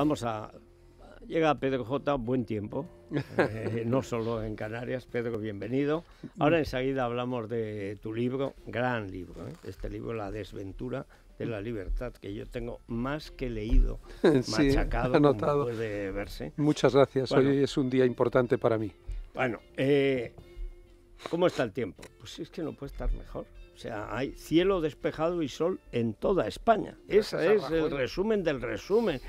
Vamos a... Llega Pedro J, buen tiempo, eh, no solo en Canarias. Pedro, bienvenido. Ahora enseguida hablamos de tu libro, gran libro, ¿eh? este libro, La desventura de la libertad, que yo tengo más que leído, machacado, anotado. Como puede verse. Muchas gracias, hoy es un día importante para mí. Bueno, eh, ¿cómo está el tiempo? Pues es que no puede estar mejor. O sea, hay cielo despejado y sol en toda España. Ese es el resumen del resumen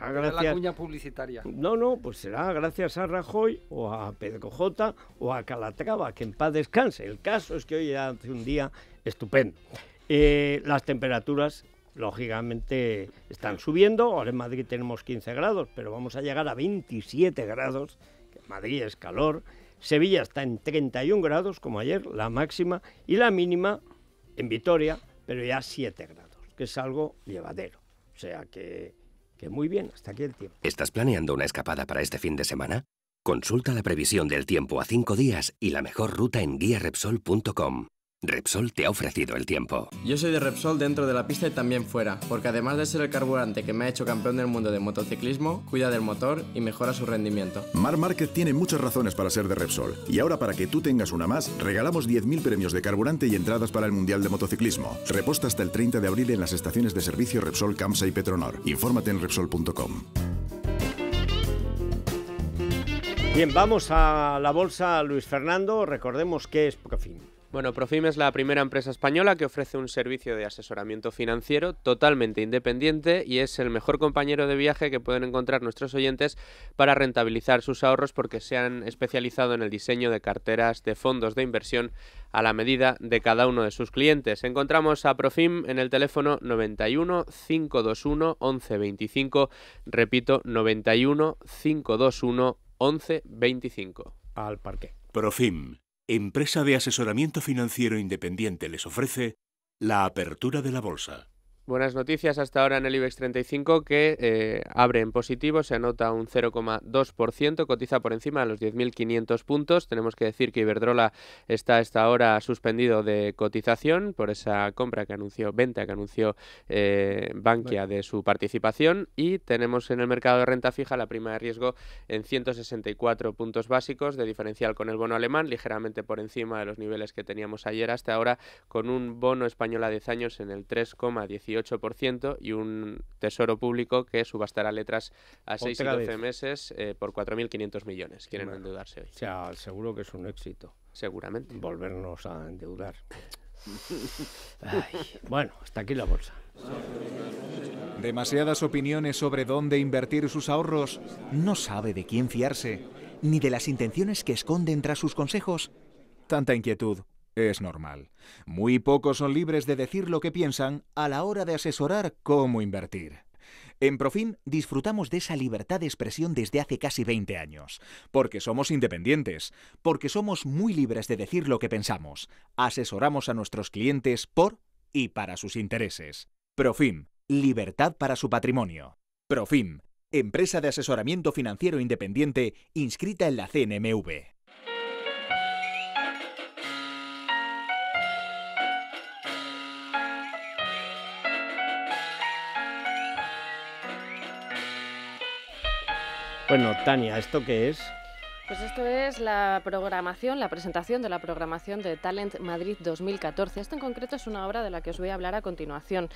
Gracias, la cuña publicitaria. No, no, pues será gracias a Rajoy o a Pedro J o a Calatrava, que en paz descanse. El caso es que hoy hace un día estupendo. Eh, las temperaturas, lógicamente, están subiendo. Ahora en Madrid tenemos 15 grados, pero vamos a llegar a 27 grados. Madrid es calor. Sevilla está en 31 grados, como ayer, la máxima, y la mínima en Vitoria, pero ya 7 grados, que es algo llevadero. O sea que muy bien, hasta aquí el tiempo. ¿Estás planeando una escapada para este fin de semana? Consulta la previsión del tiempo a cinco días y la mejor ruta en guiarepsol.com. Repsol te ha ofrecido el tiempo. Yo soy de Repsol dentro de la pista y también fuera, porque además de ser el carburante que me ha hecho campeón del mundo de motociclismo, cuida del motor y mejora su rendimiento. Mar Market tiene muchas razones para ser de Repsol. Y ahora para que tú tengas una más, regalamos 10.000 premios de carburante y entradas para el Mundial de Motociclismo. Reposta hasta el 30 de abril en las estaciones de servicio Repsol, Camsa y Petronor. Infórmate en Repsol.com. Bien, vamos a la bolsa Luis Fernando. Recordemos que es fin bueno, Profim es la primera empresa española que ofrece un servicio de asesoramiento financiero totalmente independiente y es el mejor compañero de viaje que pueden encontrar nuestros oyentes para rentabilizar sus ahorros porque se han especializado en el diseño de carteras de fondos de inversión a la medida de cada uno de sus clientes. Encontramos a Profim en el teléfono 91 521 1125, repito 91 521 1125. Al parque. Profim empresa de asesoramiento financiero independiente les ofrece la apertura de la bolsa. Buenas noticias hasta ahora en el IBEX 35 que eh, abre en positivo, se anota un 0,2%, cotiza por encima de los 10.500 puntos. Tenemos que decir que Iberdrola está hasta ahora suspendido de cotización por esa compra que anunció, venta que anunció eh, Bankia de su participación y tenemos en el mercado de renta fija la prima de riesgo en 164 puntos básicos de diferencial con el bono alemán, ligeramente por encima de los niveles que teníamos ayer hasta ahora, con un bono español a 10 años en el 3,18 y un tesoro público que subastará letras a 6 y 12 meses eh, por 4.500 millones. Quieren endeudarse hoy. O sea, seguro que es un éxito. Seguramente. Volvernos a endeudar. bueno, hasta aquí la bolsa. Demasiadas opiniones sobre dónde invertir sus ahorros. No sabe de quién fiarse, ni de las intenciones que esconden tras sus consejos. Tanta inquietud es normal. Muy pocos son libres de decir lo que piensan a la hora de asesorar cómo invertir. En Profim disfrutamos de esa libertad de expresión desde hace casi 20 años, porque somos independientes, porque somos muy libres de decir lo que pensamos, asesoramos a nuestros clientes por y para sus intereses. Profim, libertad para su patrimonio. Profim, empresa de asesoramiento financiero independiente inscrita en la CNMV. Bueno, Tania, ¿esto qué es? Pues esto es la programación, la presentación de la programación de Talent Madrid 2014. Esto en concreto es una obra de la que os voy a hablar a continuación.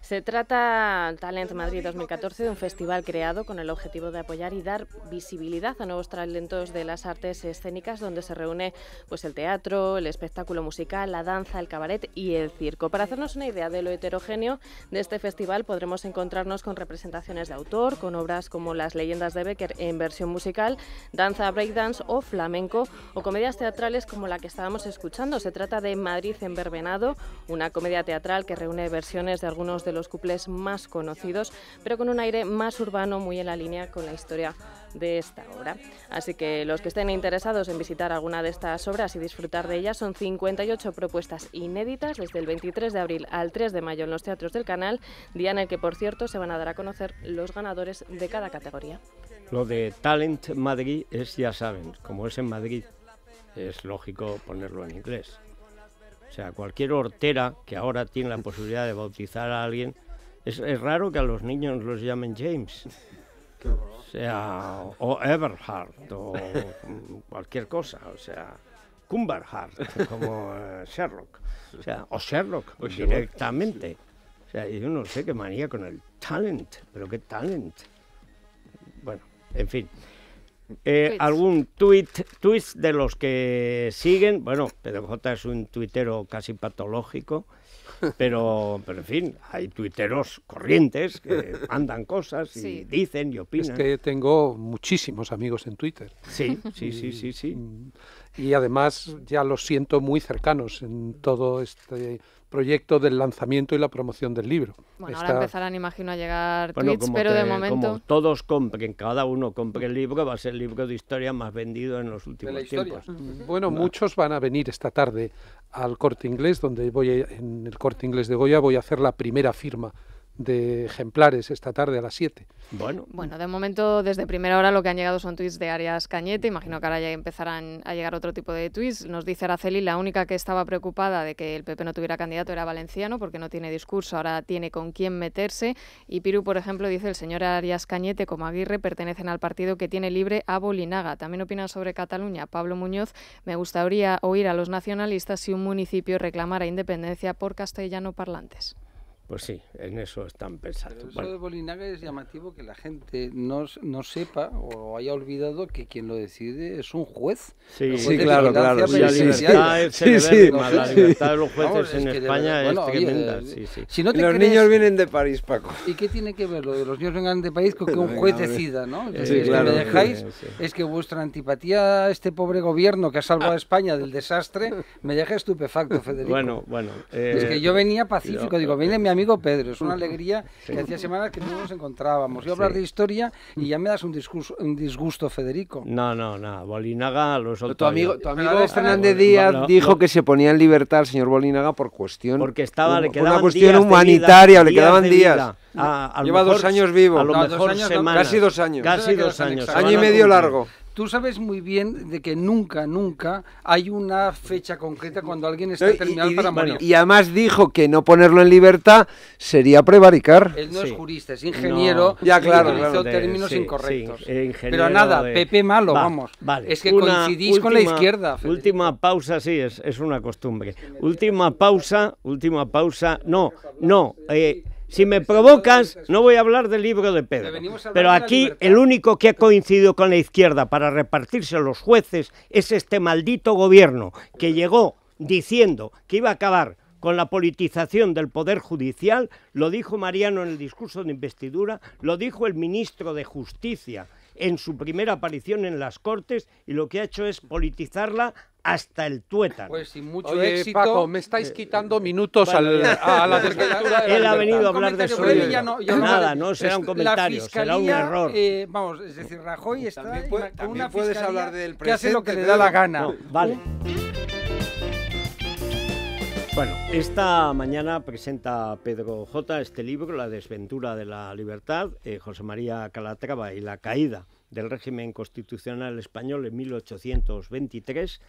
Se trata Talent Madrid 2014 de un festival creado con el objetivo de apoyar y dar visibilidad a nuevos talentos de las artes escénicas donde se reúne pues el teatro, el espectáculo musical, la danza, el cabaret y el circo. Para hacernos una idea de lo heterogéneo de este festival podremos encontrarnos con representaciones de autor, con obras como Las leyendas de Becker en versión musical, danza breakdance o flamenco o comedias teatrales como la que estábamos escuchando. Se trata de Madrid en una comedia teatral que reúne versiones de algunos de de los cuplés más conocidos, pero con un aire más urbano, muy en la línea con la historia de esta obra. Así que los que estén interesados en visitar alguna de estas obras y disfrutar de ellas son 58 propuestas inéditas desde el 23 de abril al 3 de mayo en los teatros del canal, día en el que por cierto se van a dar a conocer los ganadores de cada categoría. Lo de Talent Madrid es, ya saben, como es en Madrid, es lógico ponerlo en inglés. O sea, cualquier hortera que ahora tiene la posibilidad de bautizar a alguien, es, raro que a los niños los llamen James. O sea, o Everhart, o cualquier cosa, o sea, Cumberhart, como eh, Sherlock, o sea, o Sherlock directamente. O sea, yo no sé qué manía con el talent, pero qué talent. Bueno, en fin. Eh, algún tweet, de los que siguen. Bueno, PDJ es un tuitero casi patológico, pero, pero en fin, hay tuiteros corrientes que andan cosas y dicen y opinan. Es que tengo muchísimos amigos en Twitter. Sí, sí, sí, sí, sí. Y además ya los siento muy cercanos en todo este proyecto del lanzamiento y la promoción del libro. Bueno, ahora empezarán, imagino, a llegar tweets, pero de momento... todos compren, cada uno compre el libro, va a ser el libro de historia más vendido en los últimos tiempos. Bueno, muchos van a venir esta tarde al Corte Inglés, donde voy en el Corte Inglés de Goya voy a hacer la primera firma de ejemplares esta tarde a las 7. Bueno. bueno, de momento desde primera hora lo que han llegado son tweets de Arias Cañete, imagino que ahora ya empezarán a llegar otro tipo de tweets. Nos dice Araceli, la única que estaba preocupada de que el PP no tuviera candidato era Valenciano, porque no tiene discurso, ahora tiene con quién meterse. Y Piru, por ejemplo, dice, el señor Arias Cañete como Aguirre pertenecen al partido que tiene libre a Bolinaga. También opinan sobre Cataluña. Pablo Muñoz, me gustaría oír a los nacionalistas si un municipio reclamara independencia por castellano parlantes. Pues sí, en eso están pensados. Pero eso de Bolinaga es llamativo que la gente no, no, sepa o haya olvidado que quien lo decide es un juez. Sí, claro, claro. Sí, sí, La libertad de los jueces en España es tremenda. los niños vienen de París, Paco. ¿Y qué tiene que ver lo de los niños vengan de París con que un juez decida? ¿no? Es que dejáis, es que vuestra antipatía a este pobre gobierno que ha salvado a España del desastre me deja estupefacto, Federico. Bueno, bueno. es que eh, yo venía pacífico, digo, viene mi amigo amigo Pedro. Es una alegría que hacía semanas que no nos encontrábamos. Yo hablar de historia y ya me das un, discurso, disgusto, Federico. No, no, no. Bolinaga Tu amigo, tu amigo Fernández Díaz dijo que se ponía en libertad al señor Bolinaga por cuestión. Porque estaba, le quedaban una cuestión humanitaria, le quedaban días. Lleva dos años vivo. A lo mejor semanas, Casi dos años. Casi dos años. Año y medio largo tú sabes muy bien de que nunca, nunca hay una fecha concreta cuando alguien está terminado para morir. y además dijo que no ponerlo en libertad sería prevaricar. Él no es jurista, es ingeniero. Ya, claro. Utilizó términos incorrectos. Pero nada, Pepe malo, vamos. Es que coincidís con la izquierda. Última pausa, sí, es, es una costumbre. Última pausa, última pausa. No, no. Eh, si me provocas, no voy a hablar del libro de Pedro. Pero aquí el único que ha coincidido con la izquierda para repartirse los jueces es este maldito gobierno que llegó diciendo que iba a acabar con la politización del Poder Judicial, lo dijo Mariano en el discurso de investidura, lo dijo el ministro de Justicia en su primera aparición en las Cortes y lo que ha hecho es politizarla hasta el tuétano. Pues sin mucho Oye, éxito. Paco, me estáis eh, quitando eh, minutos al, a la desventura. Él ha venido a hablar de su No, nada, no será un comentario, será un error. Eh, vamos, es decir, Rajoy está también una puedes hablar del presente, que hace lo que le da la gana. vale. Bueno, esta mañana presenta Pedro J. este libro, La desventura de la libertad, José María Calatrava y la caída del régimen constitucional español en 1823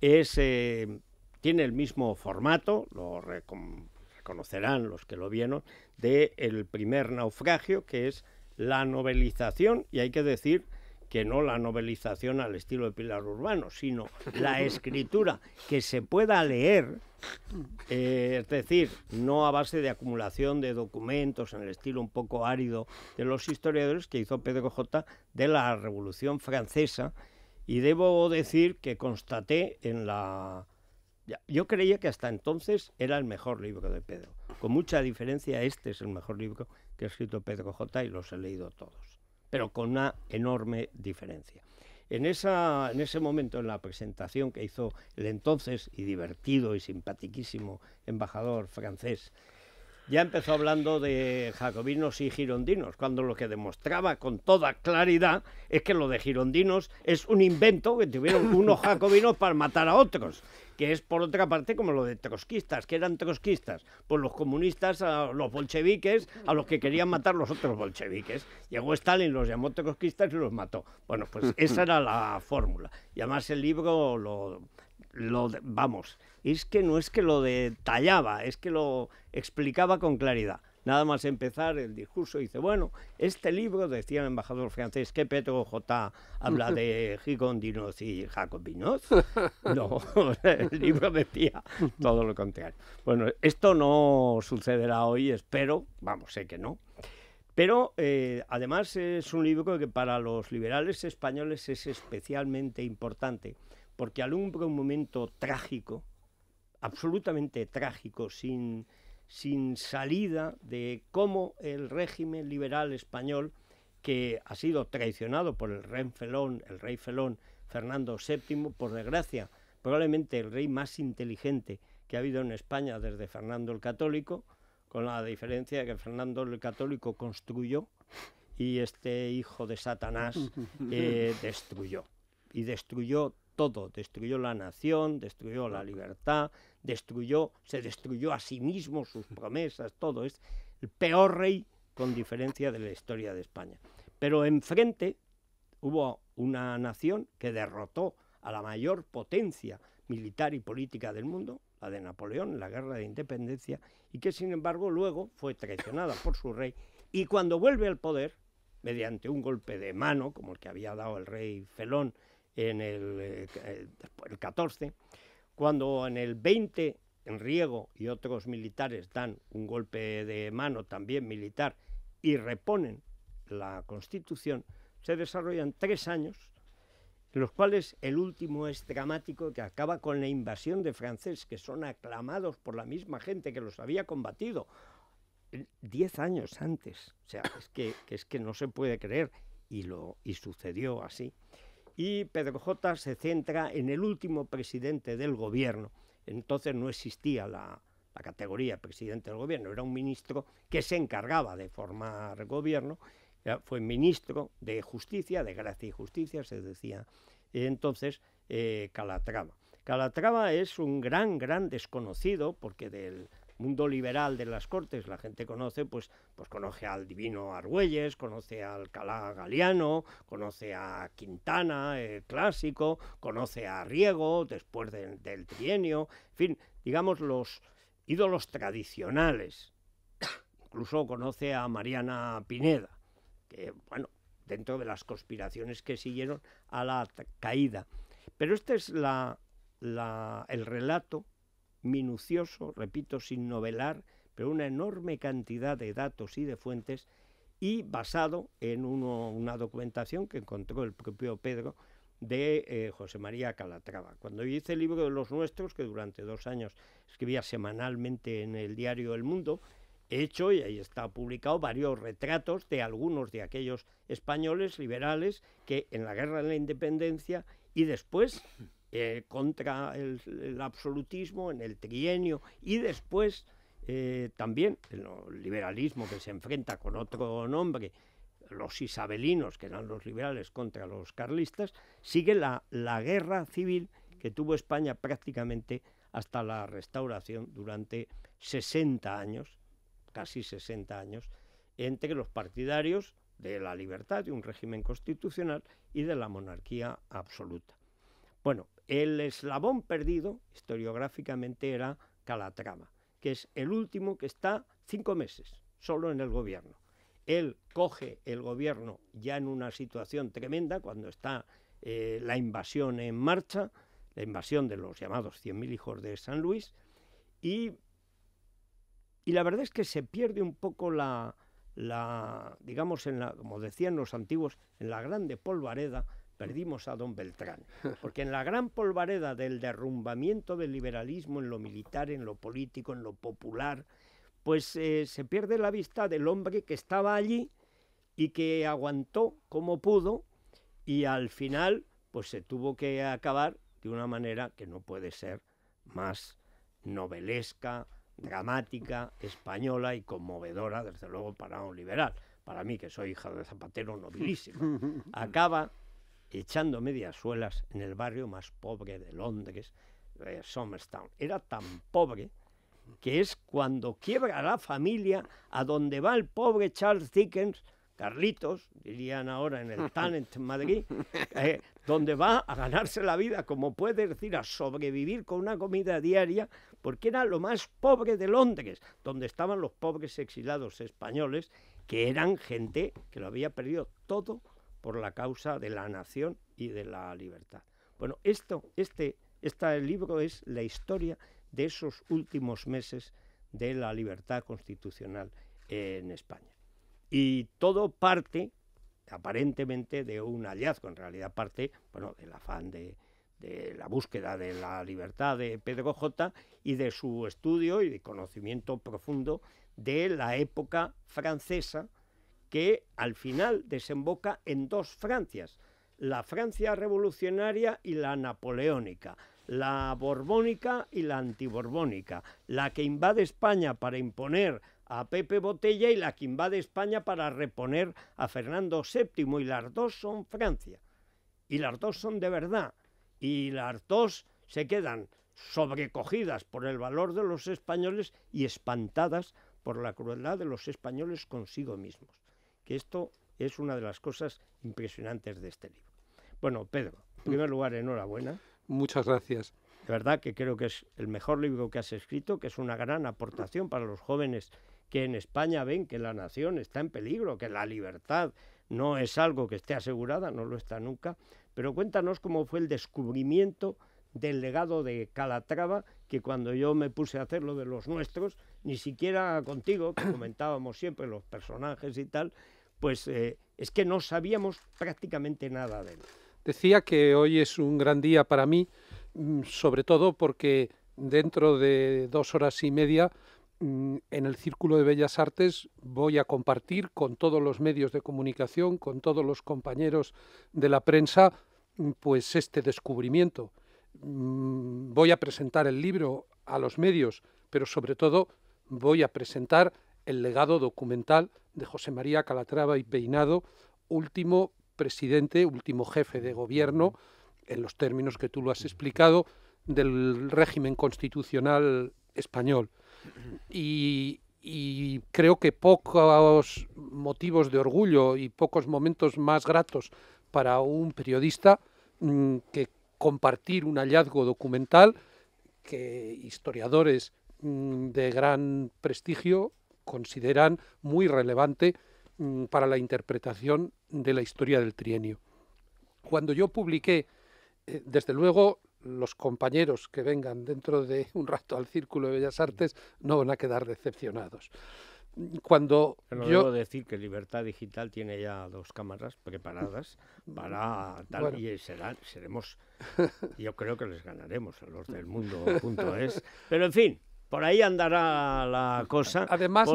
eh, tiene el mismo formato, lo reconocerán los que lo vieron, de el primer naufragio, que es la novelización, y hay que decir que no la novelización al estilo de Pilar Urbano, sino la escritura que se pueda leer, eh, es decir, no a base de acumulación de documentos en el estilo un poco árido de los historiadores que hizo Pedro J. de la Revolución Francesa, y debo decir que constaté en la... Yo creía que hasta entonces era el mejor libro de Pedro. Con mucha diferencia, este es el mejor libro que ha escrito Pedro J. y los he leído todos. Pero con una enorme diferencia. En, esa, en ese momento, en la presentación que hizo el entonces y divertido y simpaticísimo embajador francés ya empezó hablando de jacobinos y girondinos, cuando lo que demostraba con toda claridad es que lo de girondinos es un invento que tuvieron unos jacobinos para matar a otros, que es por otra parte como lo de trotskistas, que eran trotskistas, pues los comunistas, a los bolcheviques, a los que querían matar los otros bolcheviques. Llegó Stalin, los llamó trotskistas y los mató. Bueno, pues esa era la fórmula. Y además el libro lo vamos, es que no es que lo detallaba, es que lo explicaba con claridad. Nada más empezar el discurso dice, bueno, este libro, decía el embajador francés, que Petro J. habla de Gigondinos y Jacobinos. No, el libro decía todo lo contrario. Bueno, esto no sucederá hoy, espero, vamos, sé que no. Pero eh, además es un libro que para los liberales españoles es especialmente importante porque alumbra un momento trágico, absolutamente trágico, sin, sin salida de cómo el régimen liberal español, que ha sido traicionado por el rey Felón, el rey Felón Fernando VII, por desgracia, probablemente el rey más inteligente que ha habido en España desde Fernando el Católico, con la diferencia de que Fernando el Católico construyó y este hijo de Satanás eh, destruyó. Y destruyó todo, destruyó la nación, destruyó la libertad, destruyó, se destruyó a sí mismo, sus promesas, todo. Es el peor rey con diferencia de la historia de España. Pero enfrente hubo una nación que derrotó a la mayor potencia militar y política del mundo, la de Napoleón, la guerra de independencia, y que sin embargo luego fue traicionada por su rey y cuando vuelve al poder, mediante un golpe de mano, como el que había dado el rey Felón en el, eh, el 14, cuando en el 20 Riego y otros militares dan un golpe de mano también militar y reponen la Constitución, se desarrollan tres años, los cuales el último es dramático, que acaba con la invasión de francés, que son aclamados por la misma gente que los había combatido eh, diez años antes. O sea, es que, que es que no se puede creer y, lo, y sucedió así y Pedro J. se centra en el último presidente del gobierno. Entonces no existía la, categoría presidente del gobierno, era un ministro que se encargaba de formar gobierno, fue ministro de Justicia, de Gracia y Justicia, se decía entonces eh, Calatrava. Calatrava es un gran, gran desconocido porque del mundo liberal de las Cortes, la gente conoce, pues, pues conoce al divino Argüelles, conoce al Alcalá galiano conoce a Quintana, el clásico, conoce a Riego después del trienio, en fin, digamos los ídolos tradicionales. Incluso conoce a Mariana Pineda, que, bueno, dentro de las conspiraciones que siguieron a la caída. Pero este es la, el relato minucioso, repito, sin novelar, pero una enorme cantidad de datos y de fuentes y basado en una documentación que encontró el propio Pedro de eh, José María Calatrava. Cuando yo hice el libro de los nuestros, que durante dos años escribía semanalmente en el diario El Mundo, he hecho, y ahí está publicado, varios retratos de algunos de aquellos españoles liberales que en la Guerra de la Independencia y después eh, contra el, absolutismo en el trienio y después eh, también el liberalismo que se enfrenta con otro nombre, los isabelinos, que eran los liberales contra los carlistas, sigue la, la guerra civil que tuvo España prácticamente hasta la restauración durante 60 años, casi 60 años, entre los partidarios de la libertad, de un régimen constitucional y de la monarquía absoluta. Bueno, el eslabón perdido, historiográficamente, era Calatrava, que es el último que está cinco meses solo en el gobierno. Él coge el gobierno ya en una situación tremenda, cuando está eh, la invasión en marcha, la invasión de los llamados 100.000 hijos de San Luis, y, la verdad es que se pierde un poco la, digamos, en como decían los antiguos, en la grande polvareda, perdimos a don Beltrán, porque en la gran polvareda del derrumbamiento del liberalismo en lo militar, en lo político, en lo popular, pues eh, se pierde la vista del hombre que estaba allí y que aguantó como pudo y al final pues se tuvo que acabar de una manera que no puede ser más novelesca, dramática, española y conmovedora, desde luego, para un liberal. Para mí, que soy hija de Zapatero, nobilísimo, Acaba echando medias suelas en el barrio más pobre de Londres, eh, Era tan pobre que es cuando quiebra la familia a donde va el pobre Charles Dickens, Carlitos, dirían ahora en el Talent Madrid, eh, donde va a ganarse la vida, como puede decir, a sobrevivir con una comida diaria, porque era lo más pobre de Londres, donde estaban los pobres exilados españoles, que eran gente que lo había perdido todo por la causa de la nación y de la libertad. Bueno, esto, este, libro es la historia de esos últimos meses de la libertad constitucional en España. Y todo parte, aparentemente, de un hallazgo, en realidad parte, del afán de, la búsqueda de la libertad de Pedro J y de su estudio y de conocimiento profundo de la época francesa que al final desemboca en dos Francias, la Francia revolucionaria y la napoleónica, la borbónica y la antiborbónica, la que invade España para imponer a Pepe Botella y la que invade España para reponer a Fernando VII, y las dos son Francia, y las dos son de verdad, y las dos se quedan sobrecogidas por el valor de los españoles y espantadas por la crueldad de los españoles consigo mismos que esto es una de las cosas impresionantes de este libro. Bueno, Pedro, en primer lugar, enhorabuena. Muchas gracias. De verdad que creo que es el mejor libro que has escrito, que es una gran aportación para los jóvenes que en España ven que la nación está en peligro, que la libertad no es algo que esté asegurada, no lo está nunca. Pero cuéntanos cómo fue el descubrimiento del legado de Calatrava, que cuando yo me puse a hacer lo de los nuestros, ni siquiera contigo, que comentábamos siempre los personajes y tal, pues eh, es que no sabíamos prácticamente nada de él. Decía que hoy es un gran día para mí, mm, sobre todo porque dentro de dos horas y media mm, en el Círculo de Bellas Artes voy a compartir con todos los medios de comunicación, con todos los compañeros de la prensa, mm, pues este descubrimiento. Voy a presentar el libro a los medios, pero sobre todo voy a presentar el legado documental de José María Calatrava y Peinado, último presidente, último jefe de gobierno, en los términos que tú lo has explicado, del régimen constitucional español. Y, creo que pocos motivos de orgullo y pocos momentos más gratos para un periodista mm, que compartir un hallazgo documental que historiadores mm, de gran prestigio consideran muy relevante mm, para la interpretación de la historia del trienio. Cuando yo publiqué, eh, desde luego, los compañeros que vengan dentro de un rato al Círculo de Bellas Artes no van a quedar decepcionados. Cuando yo... debo decir que Libertad Digital tiene ya dos cámaras preparadas para tal y serán, seremos, yo creo que les ganaremos a los del mundo.es. Pero en fin, por ahí andará la cosa. Además,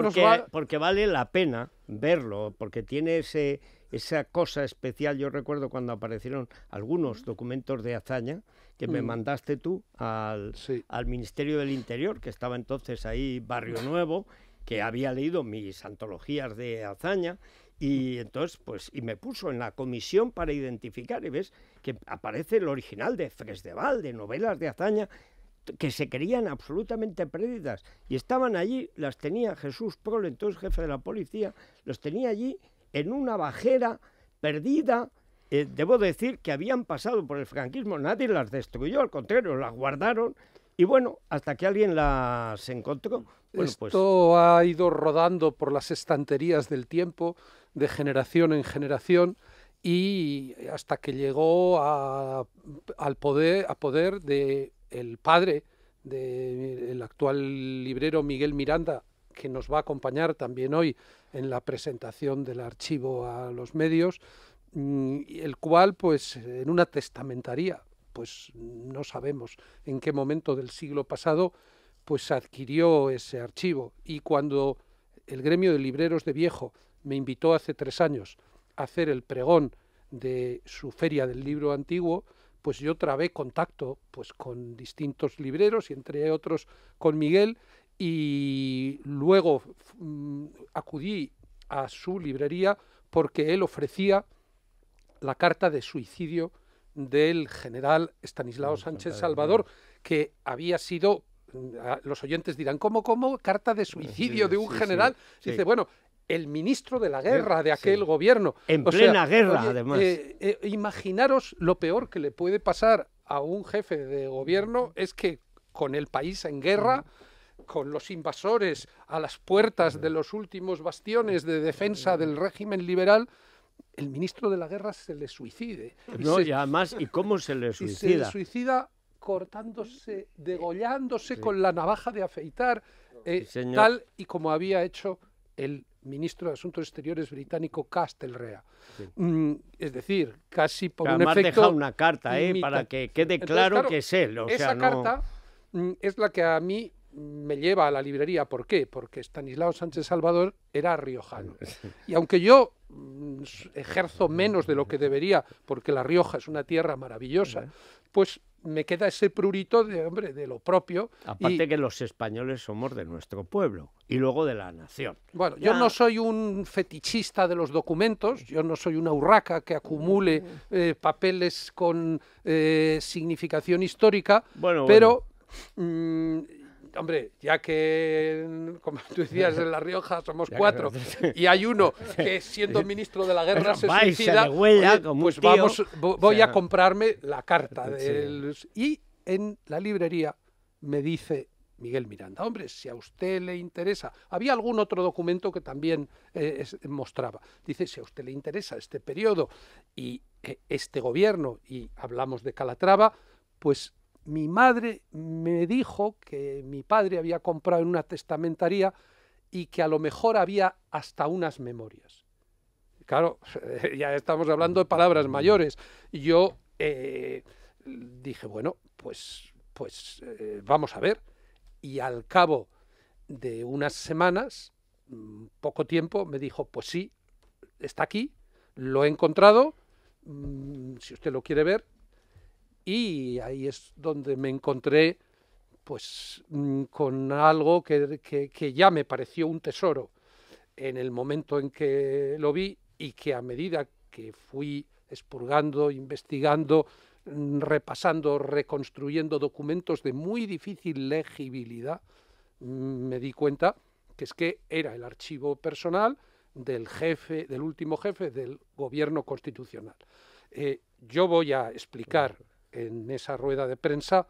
porque, vale la pena verlo, porque tiene esa cosa especial. Yo recuerdo cuando aparecieron algunos documentos de hazaña que me mm. mandaste tú al, Ministerio del Interior, que estaba entonces ahí Barrio Nuevo, que mm. había leído mis antologías de hazaña. Y mm. entonces, pues, y me puso en la comisión para identificar, y ves que aparece el original de Fresdeval, de novelas de hazaña, que se creían absolutamente perdidas y estaban allí, las tenía Jesús Prol, entonces jefe de la policía, los tenía allí en una bajera perdida. Eh, debo decir que habían pasado por el franquismo, nadie las destruyó, al contrario, las guardaron. Y bueno, hasta que alguien las encontró. Bueno, pues Esto ha ido rodando por las estanterías del tiempo, de generación en generación y hasta que llegó al poder, a poder de el padre del actual librero Miguel Miranda, que nos va a acompañar también hoy en la presentación del archivo a los medios, mm, el cual, pues, en una testamentaría, pues no sabemos en qué momento del siglo pasado, pues adquirió ese archivo. Y cuando el gremio de libreros de Viejo me invitó hace tres años a hacer el pregón de su feria del libro antiguo, pues yo trabé contacto pues con distintos libreros y entre otros con Miguel y luego mm, acudí a su librería porque él ofrecía la carta de suicidio del general Estanislao Sánchez Salvador, que había sido mm, los oyentes dirán, ¿cómo, cómo? Carta de suicidio de un general. Dice, bueno, el ministro de la guerra de aquel gobierno. En plena guerra, además. Eh, eh, imaginaros lo peor que le puede pasar a un jefe de gobierno es que con el país en guerra, con los invasores a las puertas de los últimos bastiones de defensa del régimen liberal, el ministro de la guerra se le suicide. No, y además, ¿y cómo se le suicida? se le suicida cortándose, degollándose con la navaja de afeitar, eh, tal y como había hecho el ministro de Asuntos Exteriores británico Castelrea. Mm, es decir, casi por un efecto... deja una carta, ¿eh? para que quede claro, que es él. esa carta mm, es la que a mí me lleva a la librería. ¿Por qué? Porque Stanislao Sánchez Salvador era riojano. Y aunque yo mm, ejerzo menos de lo que debería, porque La Rioja es una tierra maravillosa, pues me queda ese prurito de hombre de lo propio. Aparte que los españoles somos de nuestro pueblo y luego de la nación. Bueno, yo no soy un fetichista de los documentos, yo no soy una urraca que acumule mm. eh, papeles con eh, significación histórica, bueno, pero mm, hombre, ya que, mm, como tú decías, en La Rioja somos cuatro y hay uno que siendo ministro de la guerra se suicida, pues vamos, voy a comprarme la carta. de Y en la librería me dice Miguel Miranda, hombre, si a usted le interesa, había algún otro documento que también eh, mostraba, dice, si a usted le interesa este periodo y eh, este gobierno, y hablamos de Calatrava, pues mi madre me dijo que mi padre había comprado en una testamentaría y que a lo mejor había hasta unas memorias. Claro, ya estamos hablando de palabras mayores. Yo eh, dije, bueno, pues, pues eh, vamos a ver. Y al cabo de unas semanas, mm, poco tiempo, me dijo, pues sí, está aquí, lo he encontrado, mm, si usted lo quiere ver, y ahí es donde me encontré pues mm, con algo que, ya me pareció un tesoro en el momento en que lo vi y que a medida que fui expurgando, investigando, mm, repasando, reconstruyendo documentos de muy difícil legibilidad, mm, me di cuenta que es que era el archivo personal del jefe, del último jefe del gobierno constitucional. Eh, yo voy a explicar en esa rueda de prensa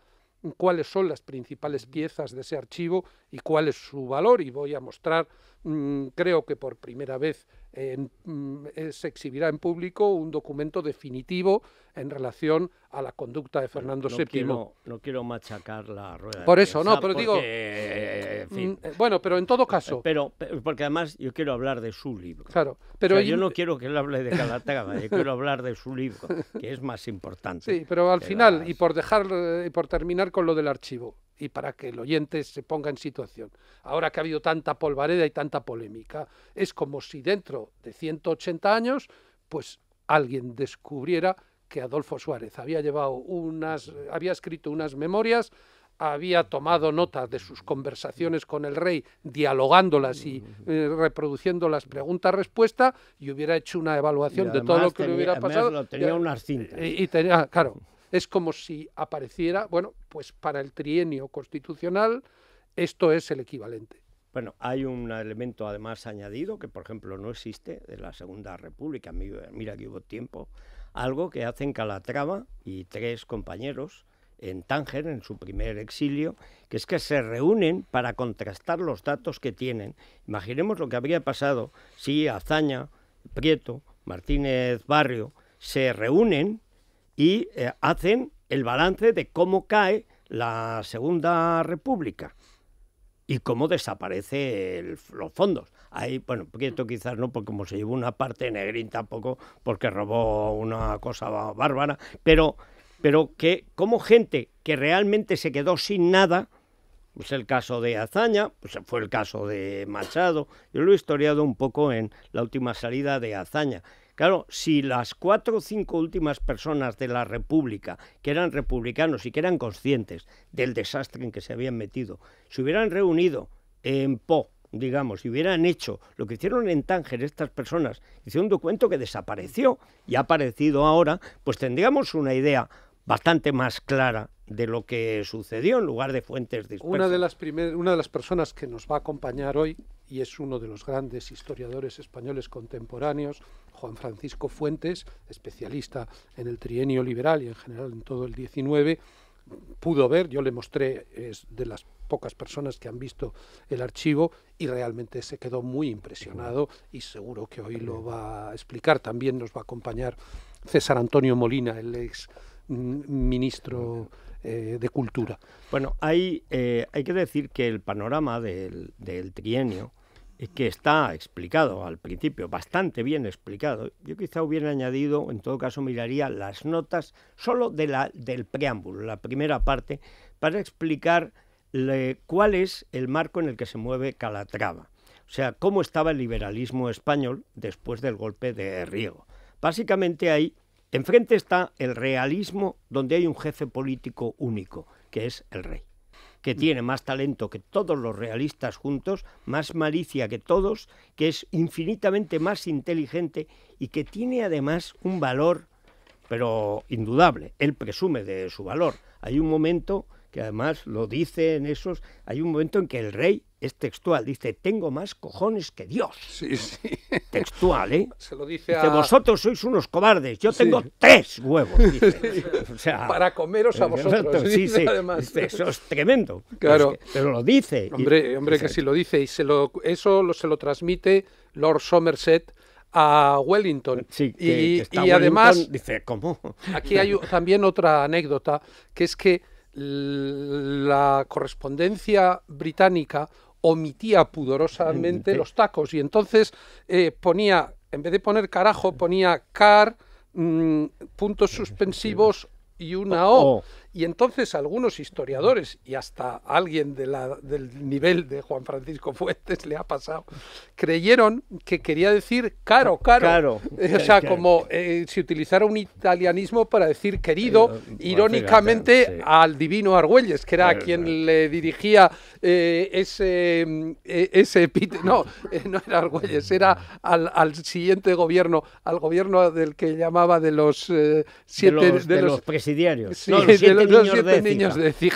cuáles son las principales piezas de ese archivo y cuál es su valor. Y voy a mostrar, mm, creo que por primera vez Mm, eh, se exhibirá en público un documento definitivo en relación a la conducta de Fernando no, VII. no quiero machacar la rueda. Por eso, no, pero digo. Eh, mm, eh, bueno, pero en todo caso. Pero, porque además yo quiero hablar de su libro. Claro, pero. yo no quiero que él hable de Calatrava, yo quiero hablar de su libro, que es más importante. Sí, pero al final, y por dejar, y por terminar con lo del archivo y para que el oyente se ponga en situación. Ahora que ha habido tanta polvareda y tanta polémica, es como si dentro de 180 años, pues alguien descubriera que Adolfo Suárez había llevado unas, había escrito unas memorias, había tomado nota de sus conversaciones con el rey, dialogándolas y eh, reproduciendo las preguntas-respuesta, y hubiera hecho una evaluación de todo lo que le hubiera pasado. tenía unas cintas. y tenía, claro, es como si apareciera, bueno, pues para el trienio constitucional esto es el equivalente. Bueno, hay un elemento además añadido que, por ejemplo, no existe de la Segunda República. Mira que hubo tiempo. Algo que hacen Calatrava y tres compañeros en Tánger, en su primer exilio, que es que se reúnen para contrastar los datos que tienen. Imaginemos lo que habría pasado si Azaña, Prieto, Martínez Barrio se reúnen y eh, hacen el balance de cómo cae la Segunda República y cómo desaparece los fondos. Ahí, bueno, esto quizás no, porque como se llevó una parte negrita, tampoco, porque robó una cosa bárbara, pero, pero que como gente que realmente se quedó sin nada, es pues el caso de Azaña, pues fue el caso de Machado, yo lo he historiado un poco en la última salida de Azaña, Claro, si las cuatro o cinco últimas personas de la República, que eran republicanos y que eran conscientes del desastre en que se habían metido, se hubieran reunido en Po, digamos, y hubieran hecho lo que hicieron en Tánger estas personas, hicieron un documento que desapareció y ha aparecido ahora, pues tendríamos una idea bastante más clara de lo que sucedió en lugar de fuentes dispersas. Una de las, primeras, una de las personas que nos va a acompañar hoy, y es uno de los grandes historiadores españoles contemporáneos, Juan Francisco Fuentes, especialista en el trienio liberal y en general en todo el 19, pudo ver, yo le mostré, es de las pocas personas que han visto el archivo y realmente se quedó muy impresionado y seguro que hoy lo va a explicar. También nos va a acompañar César Antonio Molina, el ex ministro eh, de Cultura. Bueno, hay, eh, hay que decir que el panorama del trienio que está explicado al principio, bastante bien explicado. Yo quizá hubiera añadido, en todo caso miraría las notas solo de la, del preámbulo, la primera parte, para explicar cuál es el marco en el que se mueve Calatrava. O sea, cómo estaba el liberalismo español después del golpe de Riego. Básicamente ahí, enfrente está el realismo donde hay un jefe político único, que es el rey que mm. tiene más talento que todos los realistas juntos, más malicia que todos, que es infinitamente más inteligente y que tiene además un valor, pero indudable. Él presume de su valor. Hay un momento que además lo dice en esos, hay un momento en que el rey es textual, dice, tengo más cojones que Dios. Textual, ¿eh? Se lo dice, Vosotros sois unos cobardes, yo tengo tres huevos. O sea, Para comeros a vosotros. Sí, sí, eso es tremendo. Claro. pero lo dice. Hombre, hombre que sí lo dice, y se lo, eso lo, se lo transmite Lord Somerset, a Wellington. y, además, dice, ¿cómo? aquí hay también otra anécdota, que es que la correspondencia británica omitía pudorosamente los tacos y entonces eh, ponía, en vez de poner carajo, ponía car, mm, puntos suspensivos y una O. Y entonces algunos historiadores, y hasta alguien de la, del nivel de Juan Francisco Fuentes le ha pasado, creyeron que quería decir caro, ah, caro. o sea, como eh, si utilizara un italianismo para decir querido, eh, irónicamente al divino Argüelles, que era quien le dirigía eh, ese, ese No, no era Argüelles, era al, siguiente gobierno, al gobierno del que llamaba de los siete. De los, presidiarios los siete niños de sí,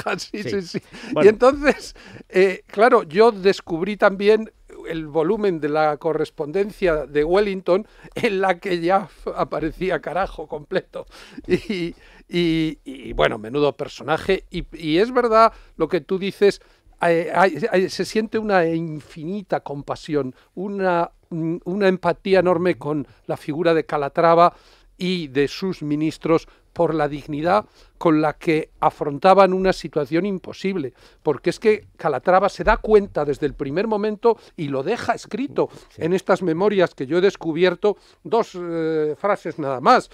sí, sí. Y entonces, eh, claro, yo descubrí también el volumen de la correspondencia de Wellington en la que ya aparecía carajo completo. Y, bueno, menudo personaje. Y, es verdad lo que tú dices, se siente una infinita compasión, una, mm, una empatía enorme con la figura de Calatrava y de sus ministros por la dignidad con la que afrontaban una situación imposible, porque es que Calatrava se da cuenta desde el primer momento y lo deja escrito en estas memorias que yo he descubierto, dos eh, frases nada más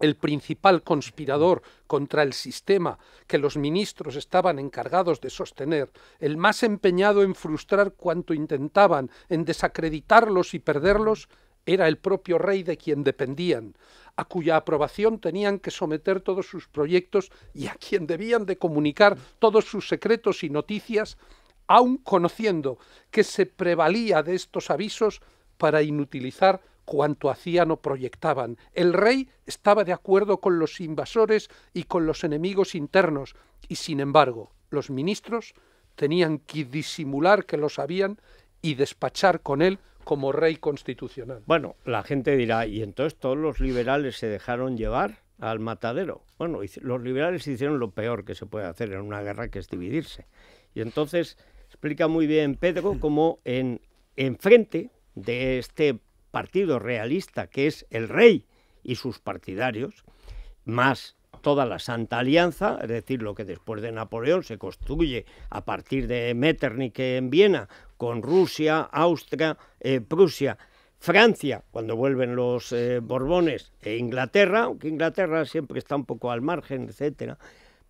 el principal conspirador contra el sistema que los ministros estaban encargados de sostener, el más empeñado en frustrar cuanto intentaban, en desacreditarlos y perderlos, era el propio rey de quien dependían, a cuya aprobación tenían que someter todos sus proyectos y a quien debían de comunicar todos sus secretos y noticias, aun conociendo que se prevalía de estos avisos para inutilizar cuanto hacían o proyectaban. El rey estaba de acuerdo con los invasores y con los enemigos internos, y sin embargo, los ministros tenían que disimular que lo sabían y despachar con él como rey constitucional. Bueno, la gente dirá, ¿y entonces todos los liberales se dejaron llevar al matadero? Bueno, los liberales hicieron lo peor que se puede hacer en una guerra, que es dividirse. Y entonces explica muy bien Pedro cómo en, frente de este partido realista que es el rey y sus partidarios, más toda la Santa Alianza, es decir, lo que después de Napoleón se construye a partir de Metternich en Viena con Rusia, Austria, eh, Prusia, Francia, cuando vuelven los eh, Borbones, e Inglaterra, aunque Inglaterra siempre está un poco al margen, etcétera.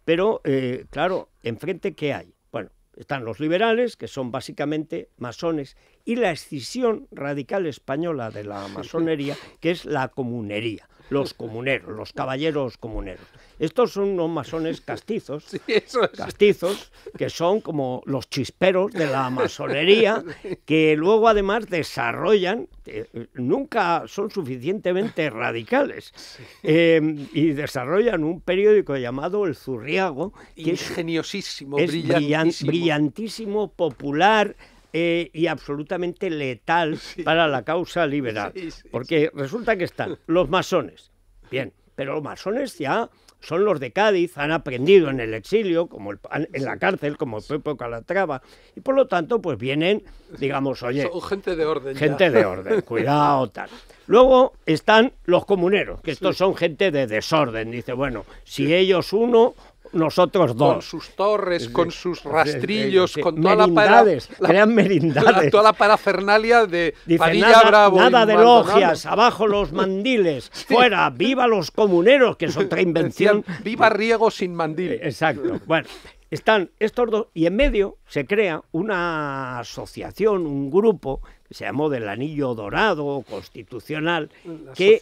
Pero, eh, claro, enfrente, ¿qué hay? Bueno, están los liberales, que son básicamente masones, y la escisión radical española de la masonería, que es la comunería los comuneros, los caballeros comuneros. Estos son unos masones castizos, castizos, que son como los chisperos de la masonería, que luego además desarrollan, eh, nunca son suficientemente radicales, eh, y desarrollan un periódico llamado El Zurriago, que es, brillantísimo. brillantísimo, popular, eh, y absolutamente letal para la causa liberal. porque resulta que están los masones. Bien, pero los masones ya son los de Cádiz, han aprendido en el exilio, como en la cárcel, como el la Calatrava, y por lo tanto, pues vienen, digamos, oye. Son gente de orden. Gente de orden, cuidado, tal. Luego están los comuneros, que estos son gente de desorden. Dice, bueno, si ellos uno, nosotros dos. Con sus torres, con sus rastrillos, con toda la, crean merindades. toda la parafernalia de Dice, nada, de logias, abajo los mandiles, fuera, viva los comuneros, que es otra invención. viva Riego sin mandiles. Eh, exacto. Bueno, están estos dos y en medio se crea una asociación, un grupo que se llamó del Anillo Dorado Constitucional, que,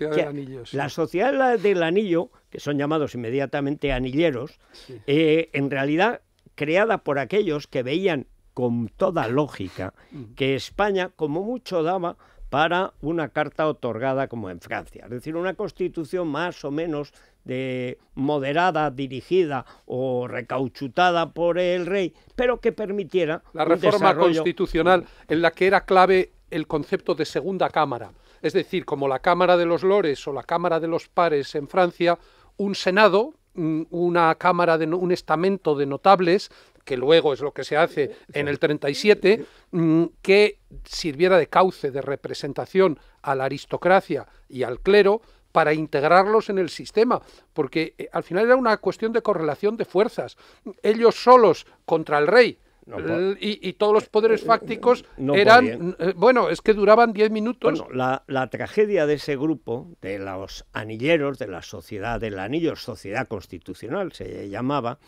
la Sociedad del Anillo son llamados inmediatamente anilleros, eh, en realidad creada por aquellos que veían con toda lógica mm. que España, como mucho, daba para una carta otorgada como en Francia. Es decir, una constitución más o menos de moderada, dirigida o recauchutada por el rey, pero que permitiera... La reforma constitucional en la que era clave el concepto de segunda cámara. Es decir, como la Cámara de los Lores o la Cámara de los Pares en Francia, un Senado, mm, una Cámara, de, un estamento de notables, que luego es lo que se hace en el 37, mm, que sirviera de cauce de representación a la aristocracia y al clero para integrarlos en el sistema, porque eh, al final era una cuestión de correlación de fuerzas. Ellos solos contra el rey, eh, pues, y, todos los poderes eh, fácticos eran, eh, bueno, es que duraban 10 minutos. Bueno, la, tragedia de ese grupo, de los anilleros, de la Sociedad del Anillo, Sociedad Constitucional se llamaba,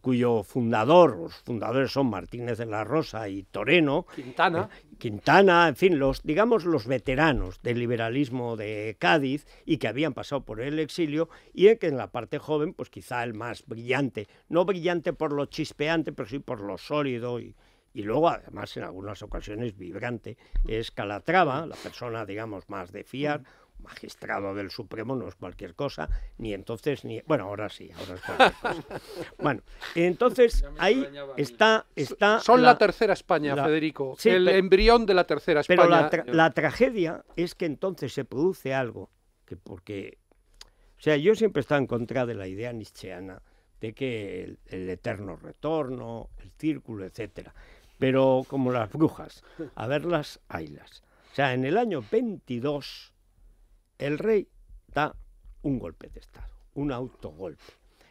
cuyo fundador, los fundadores son Martínez de la Rosa y Toreno, Quintana, eh, Quintana, en fin, los digamos los veteranos del liberalismo de Cádiz y que habían pasado por el exilio y en que en la parte joven, pues quizá el más brillante, no brillante por lo chispeante, pero sí por lo sólido y, y luego además en algunas ocasiones vibrante, es Calatrava, la persona digamos más de fiar, mm magistrado del Supremo no es cualquier cosa, ni entonces ni. Bueno, ahora sí, ahora es Bueno, entonces ahí está. está Son la, tercera España, Federico. el embrión de la tercera España. Pero la, tragedia es que entonces se produce algo que porque. O sea, yo siempre he en contra de la idea nietzscheana de que el, eterno retorno, el círculo, etcétera. Pero como las brujas, a verlas, haylas. O sea, en el año 22 el rey da un golpe de Estado, un autogolpe.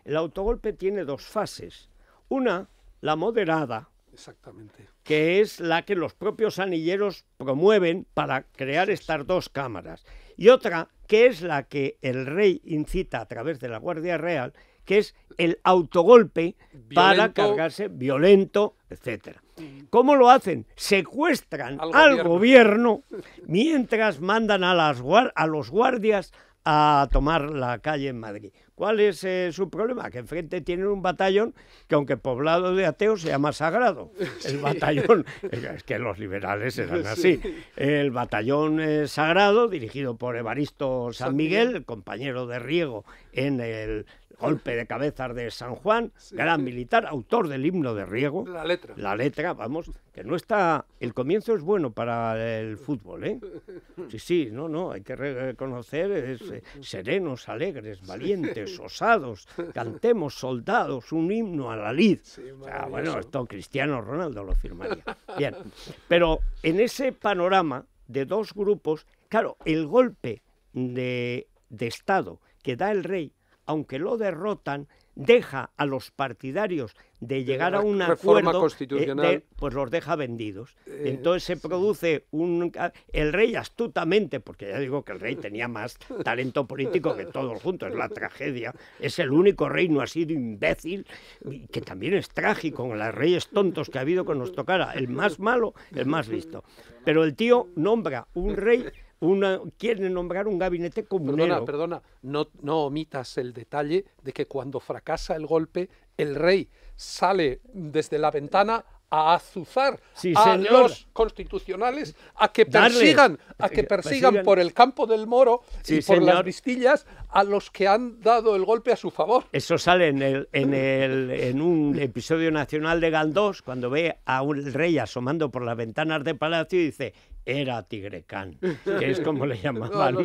El autogolpe tiene dos fases. Una, la moderada, Exactamente. que es la que los propios anilleros promueven para crear estas dos cámaras. Y otra, que es la que el rey incita a través de la Guardia Real, que es el autogolpe para cargarse violento, etcétera. ¿Cómo lo hacen? Secuestran al, gobierno. mientras mandan a, los guardias a tomar la calle en Madrid. ¿Cuál es eh, su problema? Que enfrente tienen un batallón que, aunque poblado de ateos, se llama sagrado. El batallón, eh, es que los liberales eran así. El batallón eh, sagrado, dirigido por Evaristo San Miguel, compañero de Riego en el golpe de cabeza de San Juan, gran militar, autor del himno de Riego. La letra. La letra, vamos, que no está... El comienzo es bueno para el fútbol, ¿eh? Sí, sí, no, no, hay que reconocer, eh, serenos, alegres, valientes, osados, cantemos soldados, un himno a la lid. bueno, esto Cristiano Ronaldo lo firmaría. Bien, pero en ese panorama de dos grupos, claro, el golpe de Estado que da el rey aunque lo derrotan, deja a los partidarios de eh, llegar a un acuerdo, eh, constitucional, pues los deja vendidos. Eh, Entonces se produce un... El rey astutamente, porque ya digo que el rey tenía más talento político que todos juntos, es la tragedia, es el único rey, no ha sido imbécil, que también es trágico, con los reyes tontos que ha habido que nos tocara. el más malo, el más listo. Pero el tío nombra un rey quieren nombrar un gabinete comunero. Perdona, perdona, no, omitas el detalle de que cuando fracasa el golpe, el rey sale desde la ventana a azuzar a los constitucionales a que persigan, a que persigan, por el campo del Moro y por las vistillas a los que han dado el golpe a su favor. Eso sale en, en un episodio nacional de Galdós, cuando ve a un rey asomando por las ventanas de palacio y dice, era Tigrecán, que es como le llamaban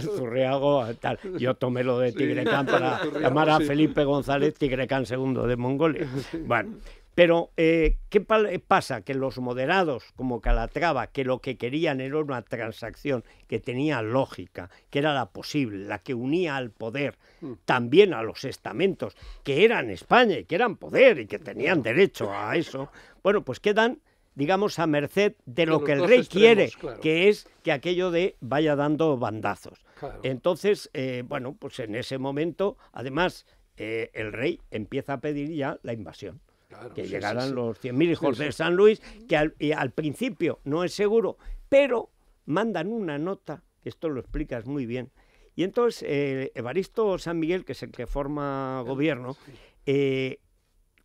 Zurriago, tal. Yo tomé lo de Tigrecán para llamar a Felipe González Tigrecán II de Mongolia. Bueno, pero eh, ¿qué eh, pasa? Que los moderados, como Calatrava, que lo que querían era una transacción que tenía lógica, que era la posible, la que unía al poder, mm. también a los estamentos, que eran España y que eran poder y que tenían derecho a eso, bueno, pues quedan digamos, a merced de lo, que el rey quiere, que es que aquello de vaya dando bandazos. Entonces, eh, bueno, pues en ese momento, además, eh, el rey empieza a pedir ya la invasión. que llegaran los 100.000 hijos de San Luis, que al, principio no es seguro, pero mandan una nota, esto lo explicas muy bien, y entonces eh, Evaristo San Miguel, que es el que forma gobierno,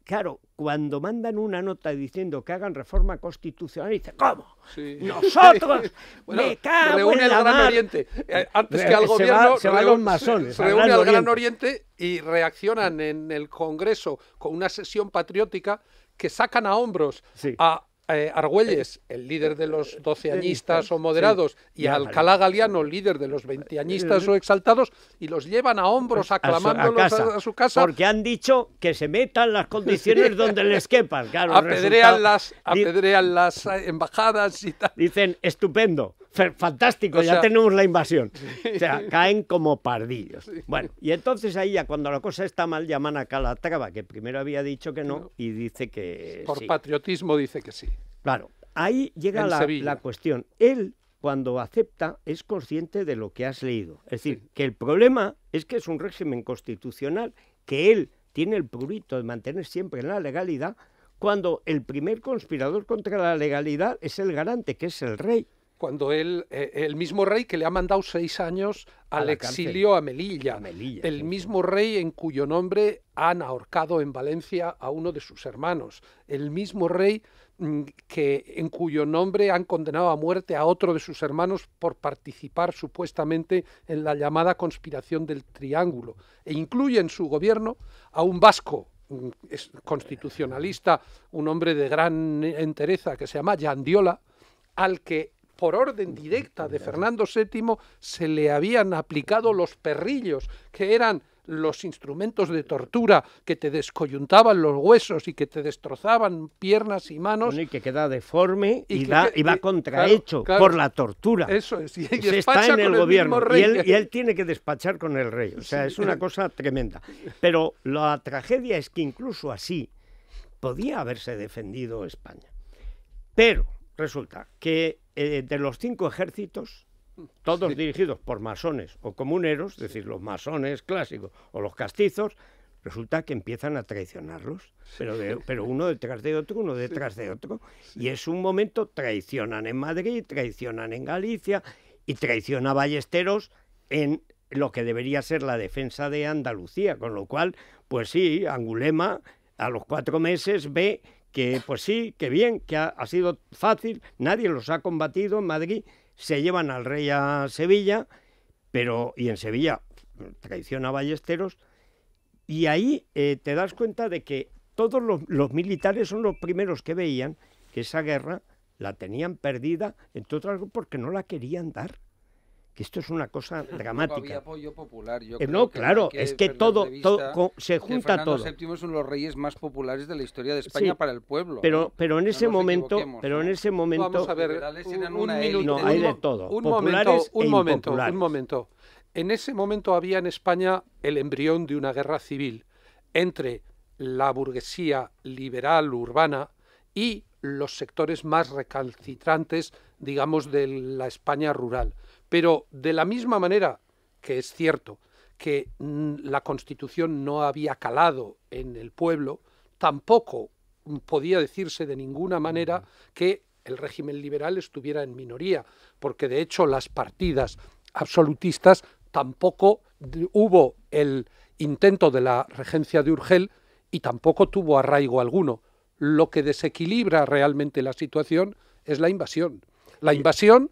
Claro, cuando mandan una nota diciendo que hagan reforma constitucional, dice ¿cómo? Nosotros, Se me cago reúne en la el Gran Oriente. Eh, antes que al gobierno, se, reúne, el al Gran Oriente y reaccionan en el Congreso con una sesión patriótica que sacan a hombros a eh, Argüelles, eh, el líder de los eh, doceañistas o moderados, y Alcalá galiano líder de los veinteañistas o exaltados, y los llevan a hombros pues, aclamándolos a su, casa, Porque han dicho que se metan las condiciones donde les quepan. Claro, apedrean, las, apedrean las embajadas y tal. Dicen, estupendo fantástico, ya tenemos la invasión. O sea, caen como pardillos. Bueno, y entonces ahí ya cuando la cosa está mal llaman a Calatrava, que primero había dicho que no y dice que Por patriotismo dice que sí. Claro, ahí llega la, la cuestión. Él cuando acepta es consciente de lo que has leído. Es decir, que el problema es que es un régimen constitucional que él tiene el prurito de mantener siempre en la legalidad, cuando el primer conspirador contra la legalidad es el garante, que es el rey cuando él, eh, el mismo rey que le ha mandado seis años al exilio a Melilla, el mismo rey en cuyo nombre han ahorcado en Valencia a uno de sus hermanos, el mismo rey mm, que en cuyo nombre han condenado a muerte a otro de sus hermanos por participar supuestamente en la llamada conspiración del Triángulo e incluye en su gobierno a un vasco mm, constitucionalista, un hombre de gran entereza que se llama Yandiola, al que por orden directa de Fernando VII se le habían aplicado los perrillos, que eran los instrumentos de tortura que te descoyuntaban los huesos y que te destrozaban piernas y manos. y que queda deforme y, va contrahecho por la tortura. Eso es. Y, está en el, gobierno. y, él, tiene que despachar con el rey. O sea, es una cosa tremenda. Pero la tragedia es que incluso así podía haberse defendido España. Pero resulta que de eh, los cinco ejércitos, todos dirigidos por masones o comuneros, es decir, los masones clásicos o los castizos, resulta que empiezan a traicionarlos, pero, uno detrás de otro, uno detrás de otro. Y es un momento, traicionan en Madrid, traicionan en Galicia y traiciona Ballesteros en lo que debería ser la defensa de Andalucía, con lo cual, pues sí, Angulema a los cuatro meses ve que pues sí, que bien, que ha, sido fácil, nadie los ha combatido en Madrid, se llevan al rey a Sevilla, pero y en Sevilla traiciona a Ballesteros, y ahí eh, te das cuenta de que todos los, militares son los primeros que veían que esa guerra la tenían perdida, entre otras porque no la querían dar que esto es una cosa dramática. No apoyo popular. Yo eh, creo claro, es que todo, se junta todo. todo. VII son los reyes más populares de la historia de España para el pueblo. Pero, pero en ese momento, pero en ese momento, vamos a ver, un, minuto, no, hay de todo. populares un e momento, un momento. En ese momento había en España el embrión de una guerra civil entre la burguesía liberal urbana y los sectores más recalcitrantes, digamos, de la España rural. Pero de la misma manera que es cierto que mm, la Constitución no había calado en el pueblo, tampoco podía decirse de ninguna manera que el régimen liberal estuviera en minoría, porque de hecho las partidas absolutistas tampoco hubo el intento de la regencia de Urgel y tampoco tuvo arraigo alguno. Lo que desequilibra realmente la situación es la invasión. La invasión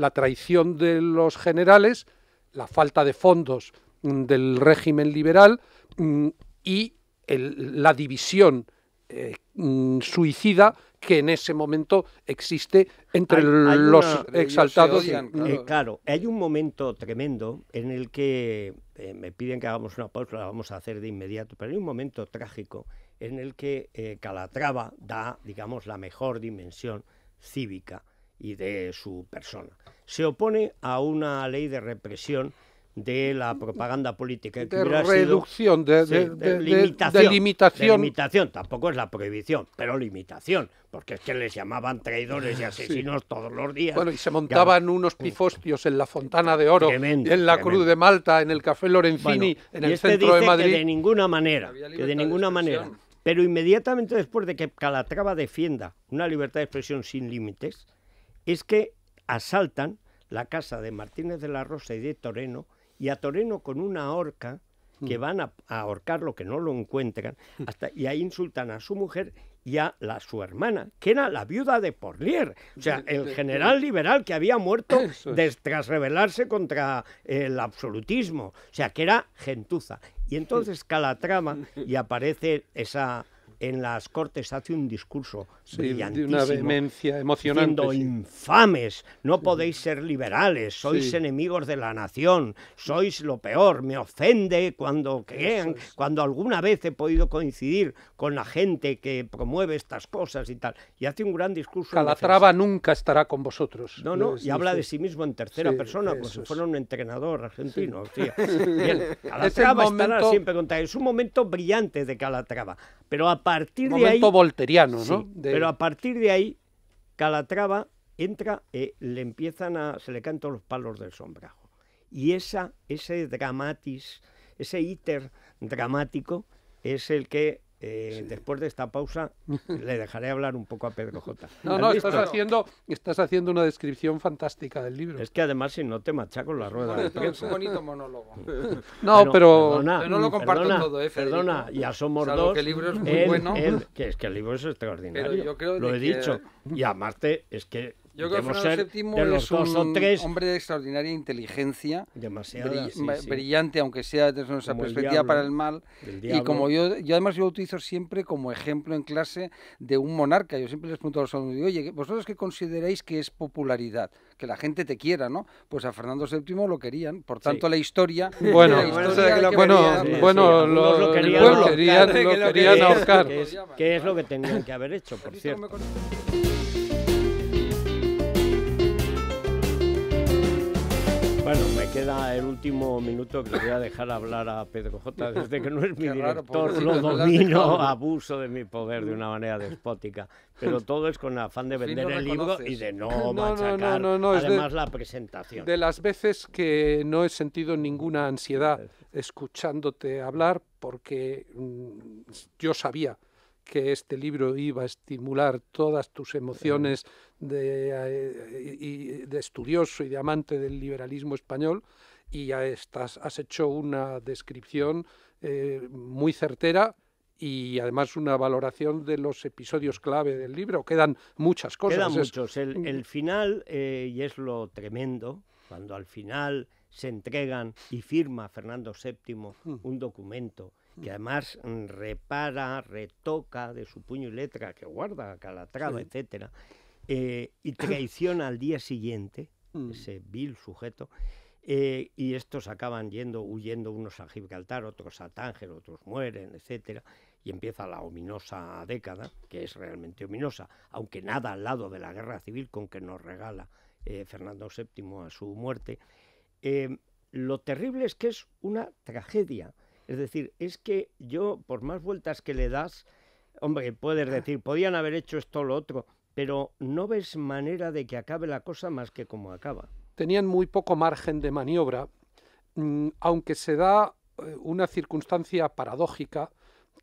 la traición de los generales, la falta de fondos mm, del régimen liberal mm, y la división eh, mm, suicida que en ese momento existe entre los exaltados. Eh, claro. hay un momento tremendo en el que eh, me piden que hagamos una pausa, la vamos a hacer de inmediato, pero hay un momento trágico en el que Calatrava da, digamos, la mejor dimensión cívica y de su persona. Se opone a una ley de represión de la propaganda política. de reducción, de, limitación, de, limitación, tampoco es la prohibición, pero limitación, porque es que les llamaban traidores y asesinos todos los días. Bueno, y se montaban unos pifostios en la Fontana de Oro, en la Cruz de Malta, en el Café Lorenzini, en el este centro de Madrid. Que de ninguna manera, que de ninguna manera. Pero inmediatamente después de que Calatrava defienda una libertad de expresión sin límites, es que asaltan la casa de Martínez de la Rosa y de Toreno, y a Toreno con una horca, que mm. van a, ahorcar ahorcarlo, que no lo encuentran, hasta, y ahí insultan a su mujer y a la, su hermana, que era la viuda de Porlier, o sea, el general liberal que había muerto tras rebelarse contra el absolutismo, o sea, que era gentuza. Y entonces trama y aparece esa en las Cortes hace un discurso brillante brillantísimo, de una vehemencia emocionante. Siendo infames, no podéis ser liberales, sois enemigos de la nación, sois lo peor, me ofende cuando crean, cuando alguna vez he podido coincidir con la gente que promueve estas cosas y tal. Y hace un gran discurso. Calatrava nunca estará con vosotros. No, no, y habla de sí mismo en tercera persona, como si fuera un entrenador argentino. Bien, Calatrava estará siempre contra Es un momento brillante de Calatrava, pero a volteriano, ¿no? Pero a partir de ahí, Calatrava entra, y eh, le empiezan a. se le cantan los palos del sombrajo. Y esa, ese dramatis, ese íter dramático es el que eh, después de esta pausa le dejaré hablar un poco a Pedro J. No, no, estás haciendo, estás haciendo una descripción fantástica del libro. Es que además si no te machaco la rueda es Un bonito monólogo. No, pero, no lo comparto todo, eh, Perdona, ya somos dos. Que el libro es muy bueno. que es que el libro es extraordinario. lo he dicho. Y Marte es que yo creo que Fernando VII es un hombre de extraordinaria inteligencia, brillante, aunque sea desde nuestra perspectiva para el mal. y como yo, yo además yo lo utilizo siempre como ejemplo en clase de un monarca. Yo siempre les pregunto a los alumnos, oye, ¿vosotros qué consideráis que es popularidad? Que la gente te quiera, ¿no? Pues a Fernando VII lo querían. Por tanto, la historia... Bueno, bueno, que lo lo, es lo que tenían que haber hecho, por cierto. Bueno, me queda el último minuto que voy a dejar hablar a Pedro J. Desde que no es mi director, lo domino, abuso de mi poder de una manera despótica. Pero todo es con afán de vender el libro y de no, no machacar. Además, la presentación. De las veces que no he sentido ninguna ansiedad escuchándote hablar, porque mm, yo sabía que este libro iba a estimular todas tus emociones eh, de, estudioso y de amante del liberalismo español y ya estás, has hecho una descripción eh, muy certera y además una valoración de los episodios clave del libro. Quedan muchas cosas. Quedan muchos. El, final, eh, y es lo tremendo, cuando al final se entregan y firma Fernando VII mm. un documento que además repara, retoca de su puño y letra, que guarda Calatrava, etc., eh, y traiciona al día siguiente, mm. ese vil sujeto, eh, y estos acaban yendo, huyendo unos a Gibraltar, otros a Tánger, otros mueren, etcétera, y empieza la ominosa década, que es realmente ominosa, aunque nada al lado de la guerra civil con que nos regala eh, Fernando VII a su muerte. lo terrible es que es una tragedia es decir, es que yo, por más vueltas que le das, hombre, puedes ah. decir, podían haber hecho esto o lo otro, pero no ves manera de que acabe la cosa más que como acaba. Tenían muy poco margen de maniobra, mm, aunque se da eh, una circunstancia paradójica,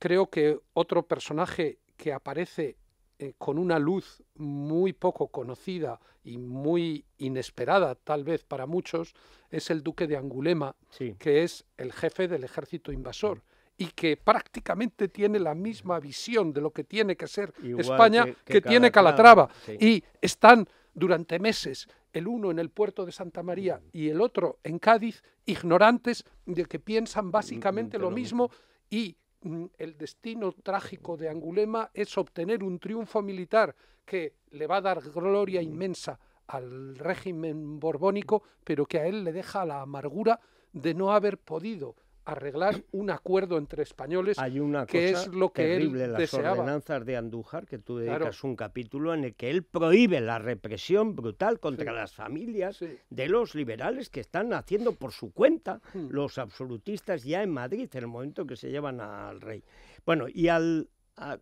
creo que otro personaje que aparece eh, con una luz muy poco conocida y muy inesperada tal vez para muchos, es el duque de Angulema, que es el jefe del ejército invasor mm. y que prácticamente tiene la misma mm. visión de lo que tiene que ser España que, tiene Calatrava. Y están durante meses, el uno en el puerto de Santa María mm. y el otro en Cádiz, ignorantes de que piensan básicamente lo mismo y Mm, el destino trágico de Angulema es obtener un triunfo militar que le va a dar gloria mm. inmensa al régimen borbónico, pero que a él le deja la amargura de no haber podido arreglar un acuerdo entre españoles, Hay una que es lo que terrible, las ordenanzas de Andújar, que tú dedicas un capítulo en el que él prohíbe la represión brutal contra las familias de los liberales que están haciendo por su cuenta hmm. los absolutistas ya en Madrid, en el momento que se llevan al rey. Bueno, y al,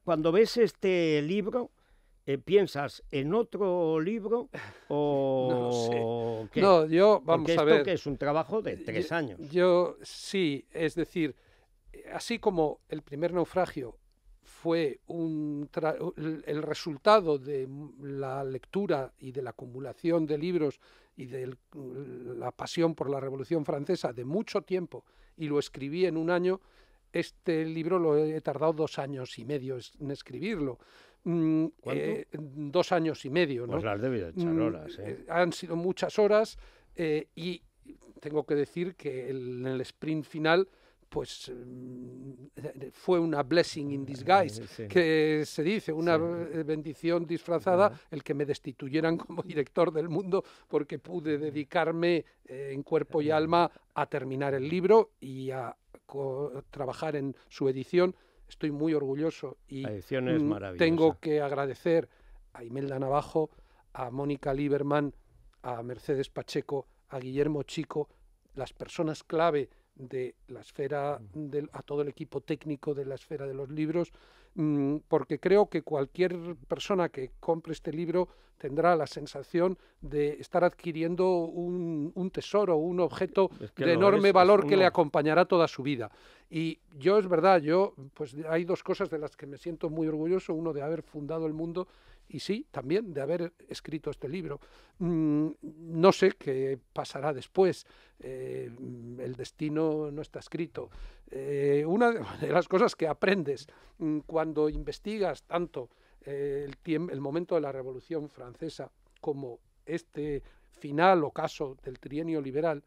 cuando ves este libro, eh, piensas en otro libro o no, sé. no yo vamos a esto ver. que es un trabajo de tres años. Yo sí, es decir, así como el primer naufragio fue un el resultado de la lectura y de la acumulación de libros y de la pasión por la Revolución Francesa de mucho tiempo y lo escribí en un año. Este libro lo he tardado dos años y medio en escribirlo. Mm, eh, dos años y medio. han sido muchas horas eh, y tengo que decir que en el, sprint final pues mm, fue una blessing in disguise, eh, que se dice, una bendición disfrazada, el que me destituyeran como director del mundo porque pude dedicarme en cuerpo y alma a terminar el libro y a trabajar en su edición estoy muy orgulloso y mm, tengo que agradecer a Imelda Navajo, a Mónica Lieberman, a Mercedes Pacheco, a Guillermo Chico, las personas clave de la esfera, mm. a todo el equipo técnico de la esfera de los libros, Mm, porque creo que cualquier persona que compre este libro tendrá la sensación de estar adquiriendo un, tesoro, un objeto de enorme valor que le acompañará toda su vida. Y yo es verdad, yo pues hay dos cosas de las que me siento muy orgulloso, uno de haber fundado el mundo y sí, también de haber escrito este libro. Mm, no sé qué pasará después. Eh, mm, el destino no está escrito. Eh, una de las cosas que aprendes mm, cuando investigas tanto eh, el, el momento de la Revolución Francesa como este final o caso del trienio liberal,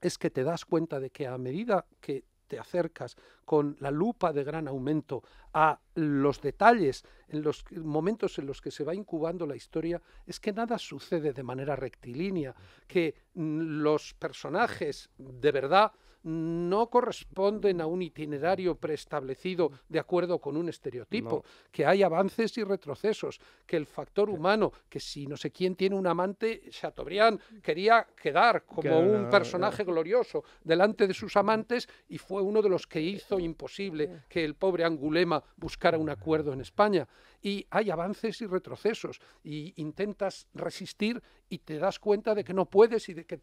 es que te das cuenta de que a medida que te acercas con la lupa de gran aumento a los detalles, en los momentos en los que se va incubando la historia, es que nada sucede de manera rectilínea, que mm, los personajes de verdad no corresponden a un itinerario preestablecido de acuerdo con un estereotipo, que hay avances y retrocesos, que el factor humano, que si no sé quién tiene un amante, Chateaubriand quería quedar como un personaje glorioso delante de sus amantes y fue uno de los que hizo imposible que el pobre Angulema buscara un acuerdo en España y hay avances y retrocesos y intentas resistir y te das cuenta de que no puedes y de que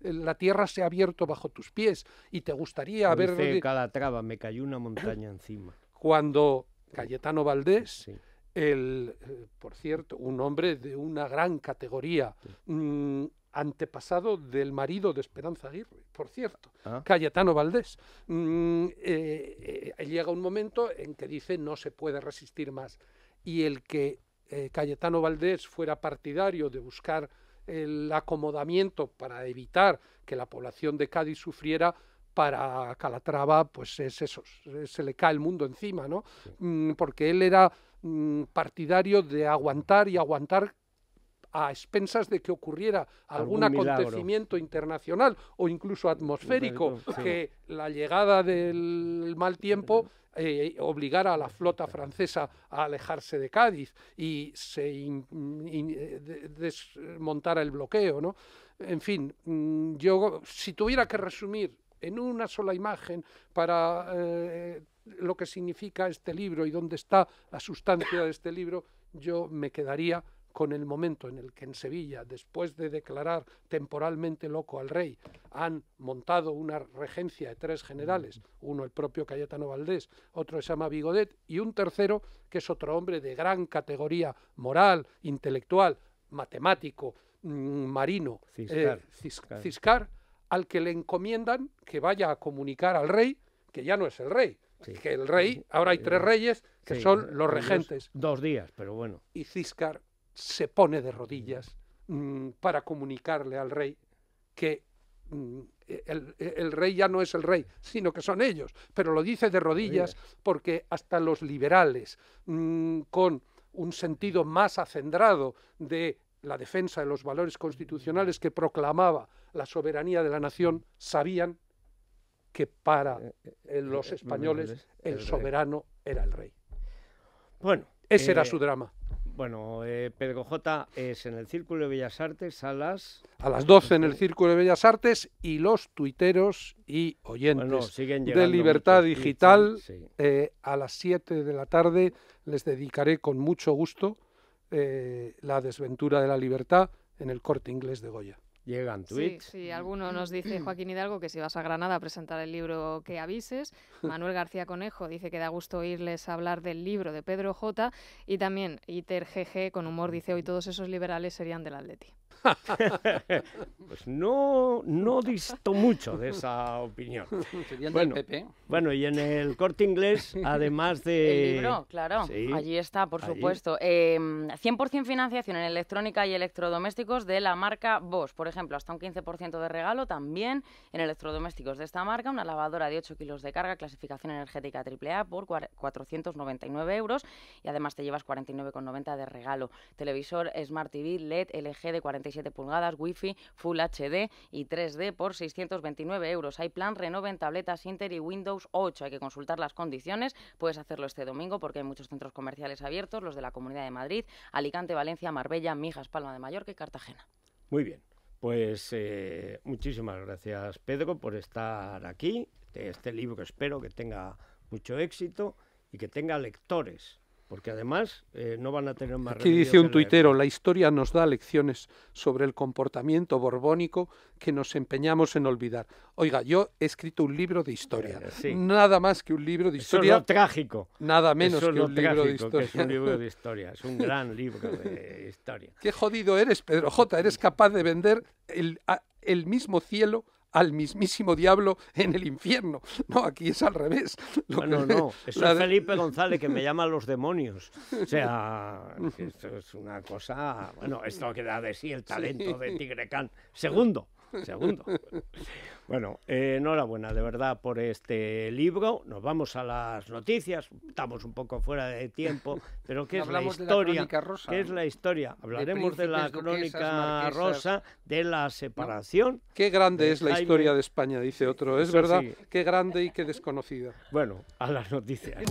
la tierra se ha abierto bajo tus pies y te gustaría haber... cada traba, me cayó una montaña encima. Cuando Cayetano Valdés... El, eh, por cierto, un hombre de una gran categoría, mm, antepasado del marido de Esperanza Aguirre, por cierto, ah. Cayetano Valdés. Mm, eh, eh, llega un momento en que dice no se puede resistir más y el que eh, Cayetano Valdés fuera partidario de buscar el acomodamiento para evitar que la población de Cádiz sufriera, para Calatrava, pues es eso, se le cae el mundo encima, ¿no? Mm, porque él era mm, partidario de aguantar y aguantar a expensas de que ocurriera algún, acontecimiento internacional o incluso atmosférico, que la llegada del mal tiempo eh, obligar a la flota francesa a alejarse de Cádiz y se eh, desmontara el bloqueo. ¿no? En fin, mm, yo si tuviera que resumir en una sola imagen para eh, lo que significa este libro y dónde está la sustancia de este libro, yo me quedaría con el momento en el que en Sevilla, después de declarar temporalmente loco al rey, han montado una regencia de tres generales, uno el propio Cayetano Valdés, otro se llama Bigodet y un tercero que es otro hombre de gran categoría moral, intelectual, matemático, mm, marino, eh, Ciscar, al que le encomiendan que vaya a comunicar al rey que ya no es el rey, que el rey, ahora hay eh, tres reyes, que son eh, los regentes. Dos días, pero bueno. Y Ciscar se pone de rodillas mm, para comunicarle al rey que mm, el, rey ya no es el rey, sino que son ellos. Pero lo dice de rodillas porque hasta los liberales, mm, con un sentido más acendrado de la defensa de los valores constitucionales que proclamaba la soberanía de la nación, sabían que para eh, eh, eh, los españoles el soberano era el rey. Bueno, ese era su drama. Bueno, eh, Pedro J es en el Círculo de Bellas Artes a las... A las 12 en el Círculo de Bellas Artes y los tuiteros y oyentes de Libertad Digital eh, a las 7 de la tarde les dedicaré con mucho gusto eh, La desventura de la libertad en el corte inglés de Goya. Llegan tweets. Sí, sí, alguno nos mm. dice Joaquín Hidalgo que si vas a Granada a presentar el libro que avises. Manuel García Conejo dice que da gusto oírles hablar del libro de Pedro J. Y también Iter GG con humor dice hoy todos esos liberales serían del Atleti. pues no, no disto mucho de esa opinión. Bueno, y en el corte inglés, además de... El libro, claro. allí está, por supuesto. 100% em, financiación en electrónica y electrodomésticos de la marca Bosch. Por ejemplo, hasta un 15% de regalo también en electrodomésticos de esta marca. Una lavadora de 8 kilos de carga, clasificación energética AAA por 499 euros. Y además te llevas 49,90 de regalo. Televisor Smart TV LED LG de 40 pulgadas, Wi-Fi, Full HD y 3D por 629 euros. Hay plan renoven tabletas Inter y Windows 8. Hay que consultar las condiciones. Puedes hacerlo este domingo porque hay muchos centros comerciales abiertos, los de la Comunidad de Madrid, Alicante, Valencia, Marbella, Mijas, Palma de Mallorca y Cartagena. Muy bien. Pues eh, muchísimas gracias Pedro por estar aquí, este libro que espero que tenga mucho éxito y que tenga lectores, porque además eh, no van a tener más Aquí dice un tuitero, la historia nos da lecciones sobre el comportamiento borbónico que nos empeñamos en olvidar. Oiga, yo he escrito un libro de historia, eh, nada más que un libro de historia. es trágico. Nada menos que, un libro de historia. es un libro de historia. Es un gran libro de historia. Qué jodido eres, Pedro J. Eres capaz de vender el mismo cielo al mismísimo diablo en el infierno. No, aquí es al revés. bueno, no, no, Eso es Felipe González que me llama los demonios. O sea, esto es una cosa. Bueno, esto queda de sí el talento de Tigre Khan, Segundo, segundo. Bueno, eh, enhorabuena de verdad por este libro. Nos vamos a las noticias. Estamos un poco fuera de tiempo, pero ¿qué es la historia? ¿Qué es la historia? Hablaremos de, la crónica rosa, de la separación. Qué grande es la historia de España, dice otro. Es verdad, qué grande y qué desconocida. Bueno, a las noticias.